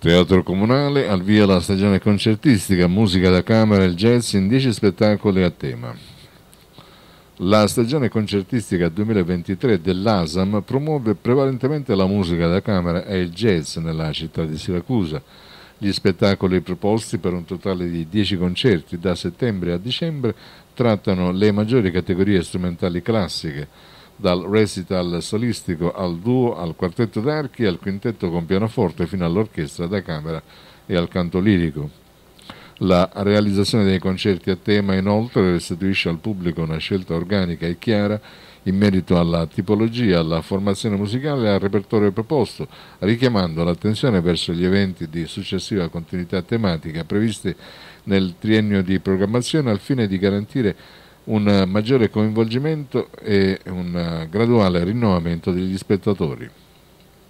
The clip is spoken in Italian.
Teatro Comunale, al via la stagione concertistica, musica da camera e jazz in 10 spettacoli a tema. La stagione concertistica 2023 dell'ASAM promuove prevalentemente la musica da camera e il jazz nella città di Siracusa. Gli spettacoli proposti per un totale di 10 concerti da settembre a dicembre trattano le maggiori categorie strumentali classiche, dal recital solistico al duo, al quartetto d'archi, al quintetto con pianoforte fino all'orchestra da camera e al canto lirico. La realizzazione dei concerti a tema inoltre restituisce al pubblico una scelta organica e chiara in merito alla tipologia, alla formazione musicale e al repertorio proposto, richiamando l'attenzione verso gli eventi di successiva continuità tematica previsti nel triennio di programmazione al fine di garantire un maggiore coinvolgimento e un graduale rinnovamento degli spettatori.